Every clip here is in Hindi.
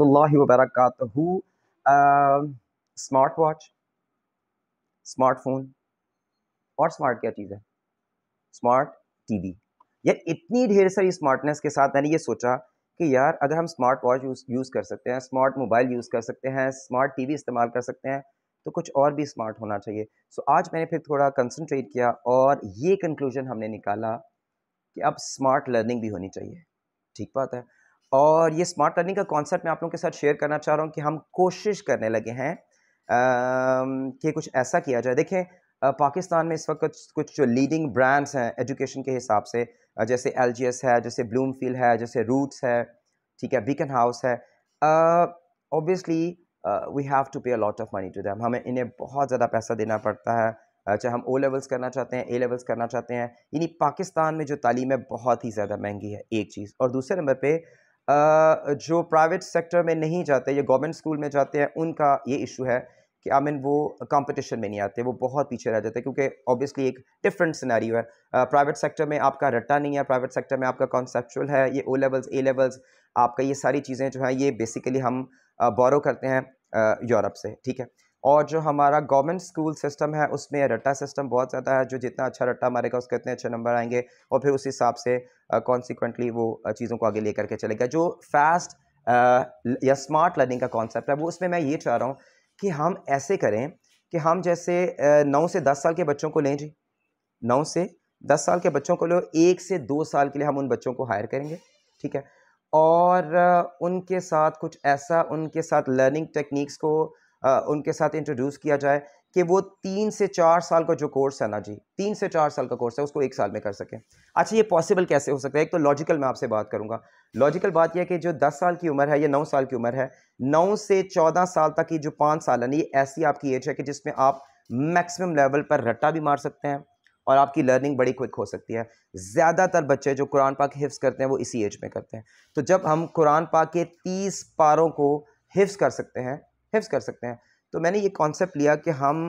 वरहमल वबरक स्मार्ट वॉच स्मार्टफोन और स्मार्ट क्या चीज़ है स्मार्ट टीवी यार इतनी ढेर सारी स्मार्टनेस के साथ मैंने ये सोचा कि यार अगर हम स्मार्ट वॉच यूज़ कर सकते हैं स्मार्ट मोबाइल यूज़ कर सकते हैं स्मार्ट टीवी इस्तेमाल कर सकते हैं तो कुछ और भी स्मार्ट होना चाहिए सो so, आज मैंने फिर थोड़ा कंसंट्रेट किया और ये कंक्लूजन हमने निकाला कि अब स्मार्ट लर्निंग भी होनी चाहिए ठीक बात है और ये स्मार्ट लर्निंग का कॉन्सेप्ट मैं आप लोगों के साथ शेयर करना चाह रहा हूँ कि हम कोशिश करने लगे हैं कि कुछ ऐसा किया जाए देखें पाकिस्तान में इस वक्त कुछ जो लीडिंग ब्रांड्स हैं एजुकेशन के हिसाब से जैसे एल है जैसे ब्लूम है जैसे रूट्स है ठीक है बीकन हाउस है obviously we have to pay a lot of money to them हमें इन्हें बहुत ज़्यादा पैसा देना पड़ता है चाहे हम ओ लेवल्स करना चाहते हैं ए लेवल्स करना चाहते हैं यानी पाकिस्तान में जो तालीम है बहुत ही ज़्यादा महंगी है एक चीज़ और दूसरे नंबर पर जो प्राइवेट सेक्टर में नहीं जाते या गवर्नमेंट स्कूल में जाते हैं उनका ये इशू है कि आई मीन वो कंपटीशन में नहीं आते वो बहुत पीछे रह जाते क्योंकि ऑब्वियसली एक डिफरेंट सिनेरियो है प्राइवेट सेक्टर में आपका रट्टा नहीं है प्राइवेट सेक्टर में आपका कॉन्सेप्चुअल है ये ओ लेवल्स ए लेवल्स आपका ये सारी चीज़ें जो हैं ये बेसिकली हम बोरो करते हैं यूरोप से ठीक है और जो हमारा गवर्नमेंट स्कूल सिस्टम है उसमें रट्टा सिस्टम बहुत ज़्यादा है जो जितना अच्छा रट्टा मारेगा उसके इतने अच्छे नंबर आएंगे और फिर उस हिसाब से कॉन्सिक्वेंटली वो चीज़ों को आगे ले करके चलेगा जो फास्ट या स्मार्ट लर्निंग का कॉन्सेप्ट है वो उसमें मैं ये चाह रहा हूँ कि हम ऐसे करें कि हम जैसे नौ से दस साल के बच्चों को लें जी नौ से दस साल के बच्चों को लो एक से दो साल के लिए हम उन बच्चों को हायर करेंगे ठीक है और उनके साथ कुछ ऐसा उनके साथ लर्निंग टेक्निक्स को उनके साथ इंट्रोड्यूस किया जाए कि वो तीन से चार साल का जो कोर्स है ना जी तीन से चार साल का कोर्स है उसको एक साल में कर सकें अच्छा ये पॉसिबल कैसे हो सकता है एक तो लॉजिकल मैं आपसे बात करूंगा लॉजिकल बात यह कि जो दस साल की उम्र है या नौ साल की उम्र है नौ से चौदह साल तक की जो पाँच साल है ये ऐसी आपकी एज है कि जिसमें आप मैक्सिमम लेवल पर रट्टा भी मार सकते हैं और आपकी लर्निंग बड़ी क्विक हो सकती है ज़्यादातर बच्चे जो कुरान पाक हिफ्स करते हैं वो इसी एज में करते हैं तो जब हम कुरान पाक के तीस पारों को हिफ्स कर सकते हैं हिफ्स कर सकते हैं तो मैंने ये कॉन्सेप्ट लिया कि हम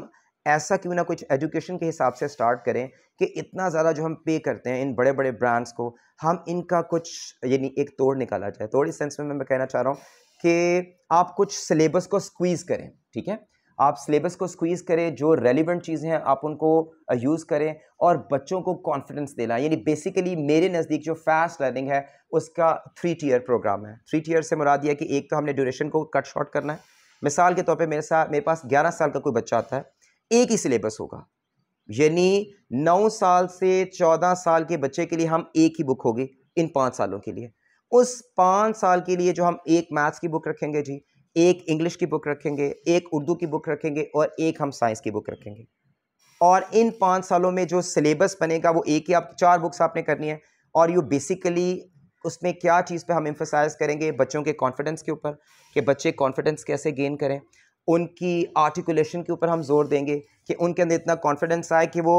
ऐसा क्यों ना कुछ एजुकेशन के हिसाब से स्टार्ट करें कि इतना ज़्यादा जो हम पे करते हैं इन बड़े बड़े ब्रांड्स को हम इनका कुछ यानी एक तोड़ निकाला जाए तोड़ इस सेंस में मैं कहना चाह रहा हूँ कि आप कुछ सिलेबस को स्क्वीज़ करें ठीक है आप सिलेबस को स्क्वीज़ करें जो रेलिवेंट चीज़ें हैं आप उनको यूज़ करें और बच्चों को कॉन्फिडेंस देना यानी बेसिकली मेरे नज़दीक जो फास्ट लर्निंग है उसका थ्री टीयर प्रोग्राम है थ्री टीयर से मुराद यह कि एक तो हमने ड्यूरेशन को कट शॉर्ट करना है मिसाल के तौर पे मेरे साथ मेरे पास ग्यारह साल का कोई बच्चा आता है एक ही सिलेबस होगा यानी नौ साल से चौदह साल के बच्चे के लिए हम एक ही बुक होगी इन पाँच सालों के लिए उस पाँच साल के लिए जो हम एक मैथ्स की बुक रखेंगे जी एक इंग्लिश की बुक रखेंगे एक उर्दू की बुक रखेंगे और एक हम साइंस की बुक रखेंगे और इन पाँच सालों में जो सिलेबस बनेगा वो एक ही आप चार बुक्स आपने करनी है और यू बेसिकली उसमें क्या चीज़ पे हम इम्फोसाइज करेंगे बच्चों के कॉन्फिडेंस के ऊपर कि बच्चे कॉन्फिडेंस कैसे गेन करें उनकी आर्टिकुलेशन के ऊपर हम जोर देंगे कि उनके अंदर इतना कॉन्फिडेंस आए कि वो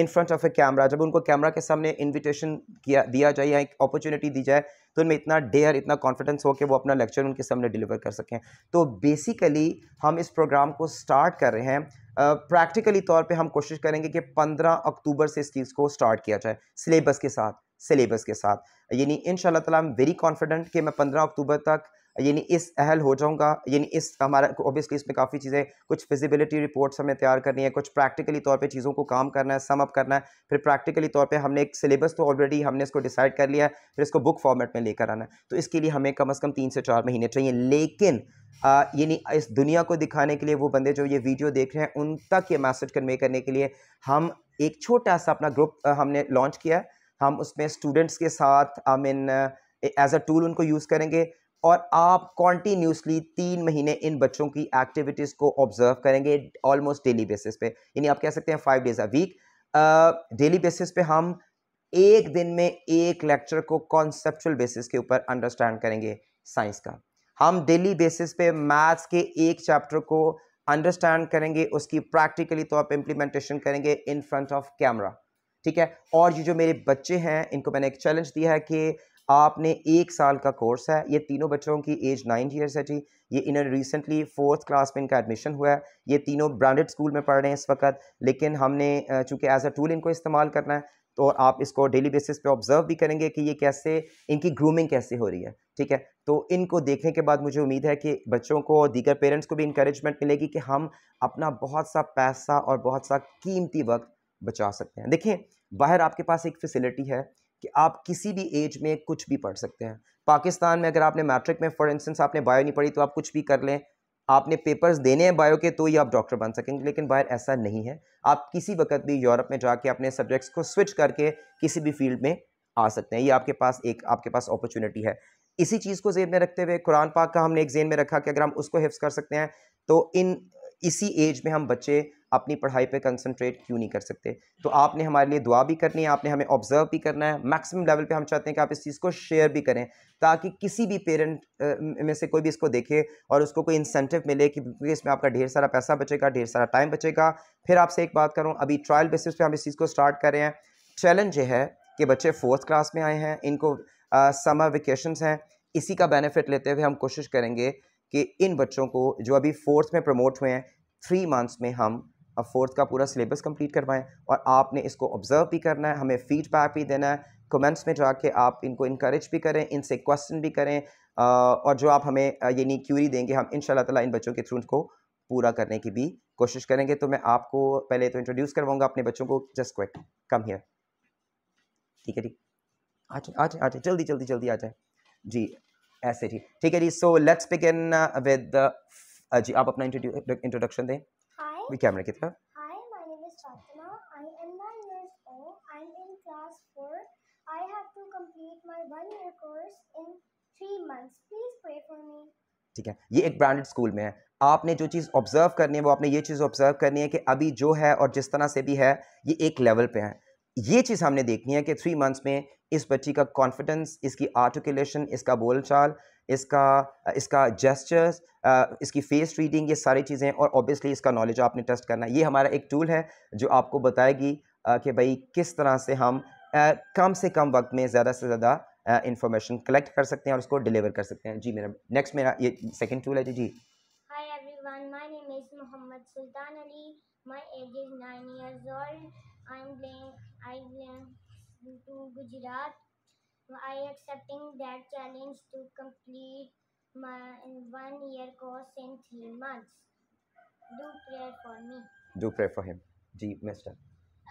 in front of a camera जब उनको कैमरा के सामने इनविटेशन किया दिया जाए या एक अपॉर्चुनिटी दी जाए तो उनमें इतना डेयर इतना कॉन्फिडेंस हो कि वो अपना लेक्चर उनके सामने डिलीवर कर सकें तो बेसिकली हम इस प्रोग्राम को स्टार्ट कर रहे हैं प्रैक्टिकली तौर पे हम कोशिश करेंगे कि 15 अक्टूबर से इस चीज़ को स्टार्ट किया जाए सिलेबस के साथ सिलेबस के साथ यानी इन शाला तम वेरी कॉन्फिडेंट कि मैं पंद्रह अक्टूबर तक यानी इस अहल हो जाऊंगा यानी इस हमारा ऑब्वियसली इसमें काफ़ी चीज़ें कुछ फिजिबिलिटी रिपोर्ट्स हमें तैयार करनी है कुछ प्रैक्टिकली तौर पे चीज़ों को काम करना है सम अप करना है फिर प्रैक्टिकली तौर पे हमने एक सिलेबस तो ऑलरेडी हमने इसको डिसाइड कर लिया है फिर इसको बुक फॉर्मेट में लेकर आना है तो इसके लिए हमें कम अज़ कम तीन से चार महीने चाहिए लेकिन यानी इस दुनिया को दिखाने के लिए वो बंदे जो ये वीडियो देख रहे हैं उन तक ये मैसेज कन्वे करने के लिए हम एक छोटा सा अपना ग्रुप हमने लॉन्च किया है हम उसमें स्टूडेंट्स के साथ I mean as a tool उनको यूज़ करेंगे और आप कॉन्टीन्यूसली तीन महीने इन बच्चों की एक्टिविटीज़ को ऑब्जर्व करेंगे ऑलमोस्ट डेली बेसिस पे यानी आप कह सकते हैं five days a week daily basis पे हम एक दिन में एक लेक्चर को कॉन्सेप्चुअल बेसिस के ऊपर अंडरस्टैंड करेंगे साइंस का हम डेली बेसिस पे मैथ्स के एक चैप्टर को अंडरस्टैंड करेंगे उसकी प्रैक्टिकली तो आप इम्प्लीमेंटेशन करेंगे इन फ्रंट ऑफ कैमरा ठीक है और ये जो मेरे बच्चे हैं इनको मैंने एक चैलेंज दिया है कि आपने एक साल का कोर्स है ये तीनों बच्चों की एज नाइन ईयर्स है जी ये इन्होंने रिसेंटली फोर्थ क्लास में इनका एडमिशन हुआ है ये तीनों ब्रांडेड स्कूल में पढ़ रहे हैं इस वक्त लेकिन हमने चूँकि एज अ टूल इनको इस्तेमाल करना है तो आप इसको डेली बेसिस पे ऑब्जर्व भी करेंगे कि ये कैसे इनकी ग्रूमिंग कैसे हो रही है ठीक है तो इनको देखने के बाद मुझे उम्मीद है कि बच्चों को और दीगर पेरेंट्स को भी इंकरेजमेंट मिलेगी कि हम अपना बहुत सा पैसा और बहुत सा कीमती वक्त बचा सकते हैं देखिए बाहर आपके पास एक फैसिलिटी है कि आप किसी भी एज में कुछ भी पढ़ सकते हैं पाकिस्तान में अगर आपने मैट्रिक में फॉर इंस्टेंस आपने बायो नहीं पढ़ी तो आप कुछ भी कर लें आपने पेपर्स देने हैं बायो के तो ही आप डॉक्टर बन सकेंगे लेकिन बाहर ऐसा नहीं है आप किसी वक्त भी यूरोप में जाके अपने सब्जेक्ट्स को स्विच करके किसी भी फील्ड में आ सकते हैं ये आपके पास एक आपके पास अपॉर्चुनिटी है इसी चीज़ को जेन में रखते हुए कुरान पाक का हमने एक जेन में रखा कि अगर हम उसको हिफ्स कर सकते हैं तो इन इसी एज में हम बच्चे अपनी पढ़ाई पे कंसंट्रेट क्यों नहीं कर सकते तो आपने हमारे लिए दुआ भी करनी है आपने हमें ऑब्जर्व भी करना है मैक्सिमम लेवल पे हम चाहते हैं कि आप इस चीज़ को शेयर भी करें ताकि किसी भी पेरेंट में से कोई भी इसको देखे और उसको कोई इंसेंटिव मिले कि इसमें आपका ढेर सारा पैसा बचेगा ढेर सारा टाइम बचेगा फिर आपसे एक बात करूँ अभी ट्रायल बेसिस पर हम इस चीज़ को स्टार्ट कर रहे हैं चैलेंज ये है कि बच्चे फोर्थ क्लास में आए हैं इनको समर वेकेशन हैं इसी का बेनिफिट लेते हुए हम कोशिश करेंगे कि इन बच्चों को जो अभी फोर्थ में प्रमोट हुए हैं थ्री मंथ्स में हम अब फोर्थ का पूरा सिलेबस कंप्लीट करवाएं और आपने इसको ऑब्जर्व भी करना है हमें फीडबैक भी देना है कमेंट्स में जाके आप इनको इनक्रेज भी करें इनसे क्वेश्चन भी करें और जो आप हमें ये नहीं क्यूरी देंगे हम इन शाला इन बच्चों के थ्रू उनको पूरा करने की भी कोशिश करेंगे तो मैं आपको पहले तो इंट्रोड्यूस करवाऊंगा अपने बच्चों को जस्ट क्विक कम हियर ठीक है ठीक आ जाए आ जाए आ जाए जल्दी जल्दी जल्दी आ जाए जी ऐसे जी ठीक है जी सो लेट्स बिगिन विद जी आप अपना इंट्रोडक्शन दें हाय कैमरा की तरफ ठीक है ये एक ब्रांडेड स्कूल में है आपने जो चीज़ ऑब्जर्व करनी है वो आपने ये चीज़ ऑब्जर्व करनी है कि अभी जो है और जिस तरह से भी है ये एक लेवल पे है ये चीज़ हमने देखनी है कि थ्री मंथ्स में इस बच्ची का कॉन्फिडेंस इसकी आर्टिकुलेशन इसका बोलचाल इसका इसका जेस्चर्स इसकी फेस रीडिंग ये सारी चीज़ें और ऑब्वियसली इसका नॉलेज आपने टेस्ट करना ये हमारा एक टूल है जो आपको बताएगी कि भाई किस तरह से हम कम से कम वक्त में ज़्यादा से ज़्यादा इंफॉर्मेशन कलेक्ट कर सकते हैं और उसको डिलीवर कर सकते हैं जी मेरा नेक्स्ट मेरा ये सेकेंड टूल है जी जी everyone my name is Mohammad Sultan Ali my age is nine years old I'm going. I belong to Gujarat. I accepting that challenge to complete my one year course in three months. Do prayer for me. Do pray for him. Ji, Mister.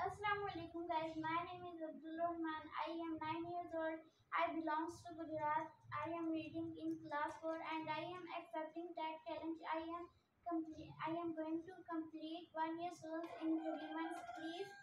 Assalamualaikum guys. My name is Abdul Rahman. I am nine years old. I belong to Gujarat. I am reading in class four, and I am accepting that challenge. I am complete. I am going to complete one year course in three months. Please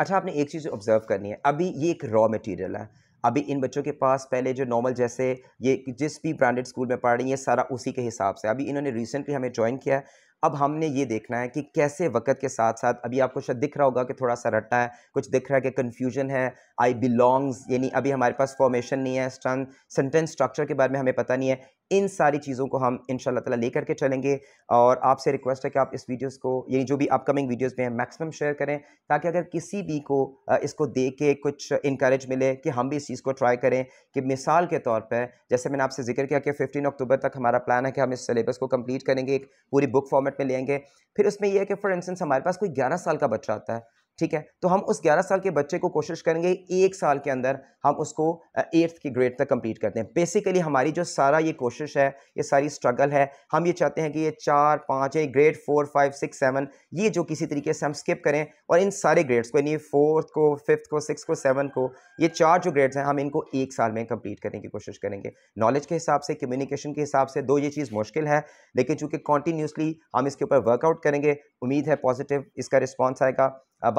अच्छा आपने एक चीज़ ऑब्जर्व करनी है अभी ये एक रॉ मटेरियल है अभी इन बच्चों के पास पहले जो नॉर्मल जैसे ये जिस भी ब्रांडेड स्कूल में पढ़ रही है सारा उसी के हिसाब से अभी इन्होंने रिसेंटली हमें ज्वाइन किया है अब हमने ये देखना है कि कैसे वक्त के साथ साथ अभी आपको शायद दिख रहा होगा कि थोड़ा सा रट्टा है कुछ दिख रहा है कि कन्फ्यूजन है आई बिलोंग्स यानी अभी हमारे पास फॉर्मेशन नहीं है सेंटेंस स्ट्रक्चर के बारे में हमें पता नहीं है इन सारी चीज़ों को हम इन ताला लेकर के चलेंगे और आपसे रिक्वेस्ट है कि आप इस वीडियोस को यानी जो भी अपकमिंग वीडियोस में हैं मैक्सिमम शेयर करें ताकि अगर किसी भी को इसको देख के कुछ इंकरेज मिले कि हम भी इस चीज़ को ट्राई करें कि मिसाल के तौर पर जैसे मैंने आपसे जिक्र किया कि फिफ्टीन अक्टूबर तक हमारा प्लान है कि हम इस सिलेबस को कम्प्लीट करेंगे एक पूरी बुक फॉर्मेट में लेंगे फिर उसमें यह है कि फॉर इंस्टेंस हमारे पास कोई ग्यारह साल का बच्चा आता है ठीक है तो हम उस 11 साल के बच्चे को कोशिश करेंगे एक साल के अंदर हम उसको एट्थ के ग्रेड तक कंप्लीट करते हैं बेसिकली हमारी जो सारा ये कोशिश है ये सारी स्ट्रगल है हम ये चाहते हैं कि ये चार पाँच grade four five six seven ये जो किसी तरीके से हम स्किप करें और इन सारे ग्रेड्स को यानी फोर्थ को फिफ्थ को सिक्स को सेवन को ये चार जो ग्रेड्स हैं हम इनको एक साल में कंप्लीट करने की कोशिश करेंगे नॉलेज के हिसाब से कम्युनिकेशन के हिसाब से दो ये चीज़ मुश्किल है लेकिन चूंकि कॉन्टीन्यूसली हम इसके ऊपर वर्कआउट करेंगे उम्मीद है पॉजिटिव इसका रिस्पॉन्स आएगा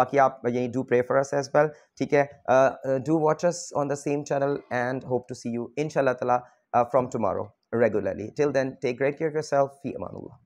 बाकी आप यही do pray for us as well ठीक है do watch us on the same channel and hope to see you इन शाला तला from tomorrow regularly. Till then, take great care of yourself. Fi amanullah.